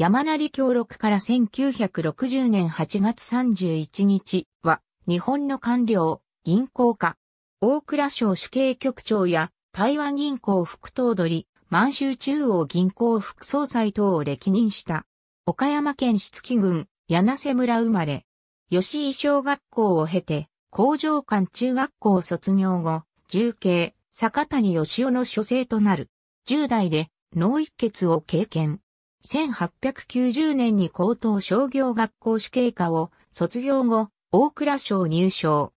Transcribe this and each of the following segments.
山成協力から1960年8月31日は、日本の官僚、銀行家、大蔵省主計局長や台湾銀行副頭取、満州中央銀行副総裁等を歴任した。岡山県七木郡、柳瀬村生まれ。吉井小学校を経て、工場館中学校卒業後、重慶、坂谷義雄の書生となる。10代で脳一血を経験。1890年に高等商業学校主計科を卒業後、大蔵省入省。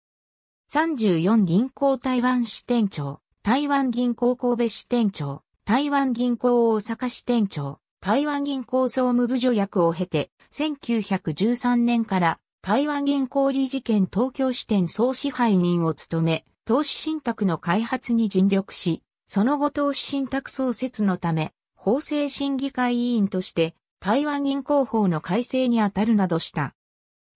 34銀行台湾支店長、台湾銀行神戸支店長、台湾銀行大阪支店長、台湾銀行総務部助役を経て、1913年から台湾銀行理事件東京支店総支配人を務め、投資信託の開発に尽力し、その後投資信託創設のため、法制審議会委員として台湾銀行法の改正にあたるなどした。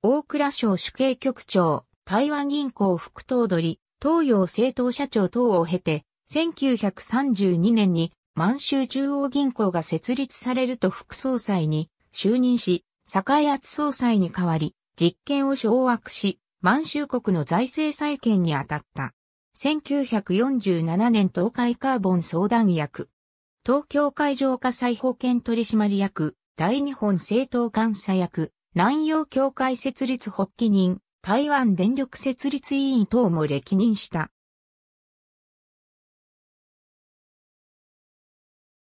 大倉省主計局長、台湾銀行副頭取、東洋政党社長等を経て、1932年に満州中央銀行が設立されると副総裁に就任し、井厚総裁に代わり、実権を掌握し、満州国の財政再建に当たった。1947年東海カーボン相談役、東京海上火災保険取締役、大日本政党監査役、南洋協会設立発起人、台湾電力設立委員等も歴任した。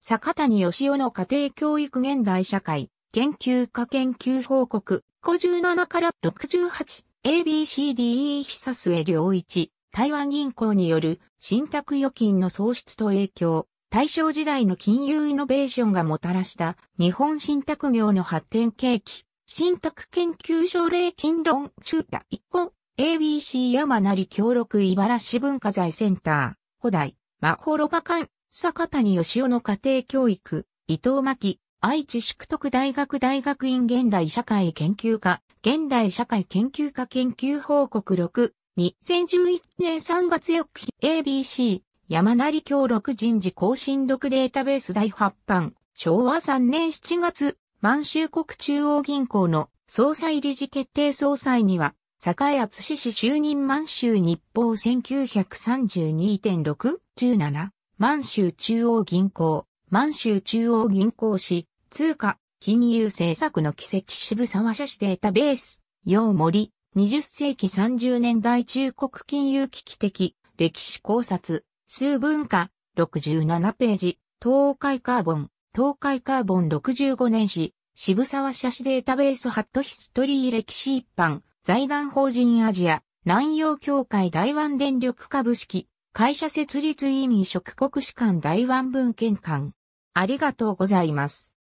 坂谷義夫の家庭教育現代社会研究家研究報告、57から 68ABCDE 久末良一、台湾銀行による信託預金の創出と影響、大正時代の金融イノベーションがもたらした日本信託業の発展契機、信託研究所令金論集太一個 ABC 山成協力茨市文化財センター、古代、マホロバ館、坂谷義雄の家庭教育、伊藤巻、愛知宿徳大学大学院現代社会研究科、現代社会研究科研究報告6、2011年3月4日 ABC 山成協力人事更新録データベース第8版、昭和3年7月、満州国中央銀行の総裁理事決定総裁には、栄厚氏氏就任満州日報1932.617、満州中央銀行、満州中央銀行市、通貨、金融政策の奇跡渋沢社史データベース、陽森、20世紀30年代中国金融危機的、歴史考察、数文化、67ページ、東海カーボン、東海カーボン65年史、渋沢写真データベースハットヒストリー歴史一般、財団法人アジア、南洋協会台湾電力株式、会社設立意味職国士官台湾文献館。ありがとうございます。